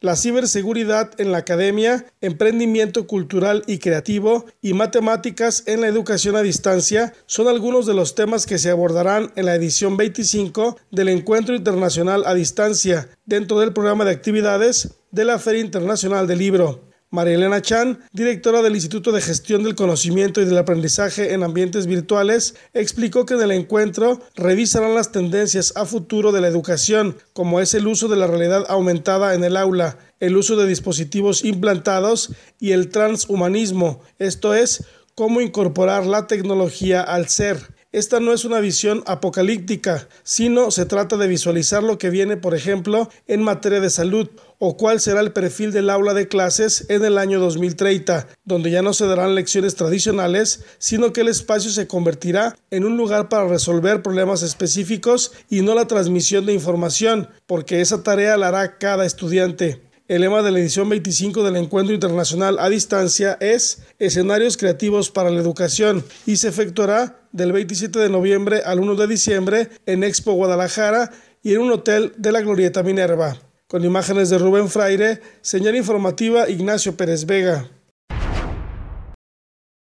la ciberseguridad en la academia, emprendimiento cultural y creativo y matemáticas en la educación a distancia son algunos de los temas que se abordarán en la edición 25 del Encuentro Internacional a Distancia dentro del programa de actividades de la Feria Internacional del Libro. María Elena Chan, directora del Instituto de Gestión del Conocimiento y del Aprendizaje en Ambientes Virtuales, explicó que en el encuentro revisarán las tendencias a futuro de la educación, como es el uso de la realidad aumentada en el aula, el uso de dispositivos implantados y el transhumanismo, esto es, cómo incorporar la tecnología al ser. Esta no es una visión apocalíptica, sino se trata de visualizar lo que viene, por ejemplo, en materia de salud o cuál será el perfil del aula de clases en el año 2030, donde ya no se darán lecciones tradicionales, sino que el espacio se convertirá en un lugar para resolver problemas específicos y no la transmisión de información, porque esa tarea la hará cada estudiante. El lema de la edición 25 del Encuentro Internacional a Distancia es Escenarios Creativos para la Educación y se efectuará del 27 de noviembre al 1 de diciembre en Expo Guadalajara y en un hotel de la Glorieta Minerva. Con imágenes de Rubén Fraire, señal informativa Ignacio Pérez Vega.